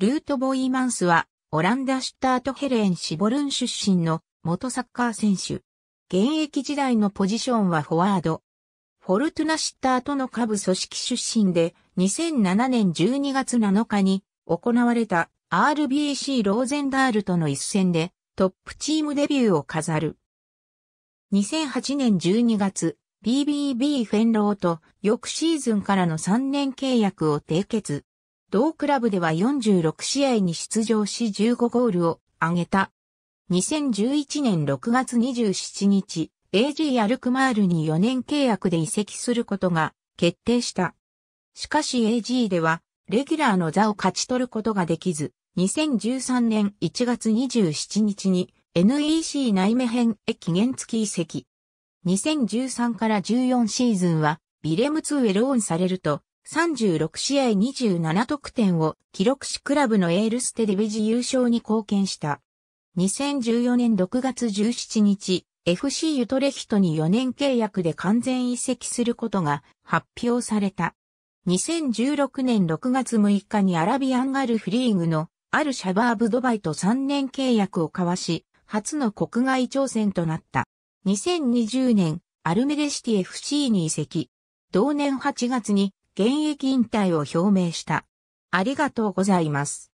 ルート・ボイマンスは、オランダ・シュタートヘレン・シボルン出身の元サッカー選手。現役時代のポジションはフォワード。フォルトゥナ・シッタートの下部組織出身で、2007年12月7日に行われた RBC ローゼンダールとの一戦でトップチームデビューを飾る。2008年12月、BBB フェンローと翌シーズンからの3年契約を締結。同クラブでは46試合に出場し15ゴールを挙げた。2011年6月27日、AG アルクマールに4年契約で移籍することが決定した。しかし AG では、レギュラーの座を勝ち取ることができず、2013年1月27日に NEC 内目編へ期限付き移籍。2013から14シーズンはビレム2へローンされると、36試合27得点を記録しクラブのエールステデビジ優勝に貢献した。2014年6月17日、FC ユトレヒトに4年契約で完全移籍することが発表された。2016年6月6日にアラビアンガルフリーグのアルシャバーブドバイと3年契約を交わし、初の国外挑戦となった。2020年、アルメデシティ FC に移籍。同年8月に現役引退を表明した。ありがとうございます。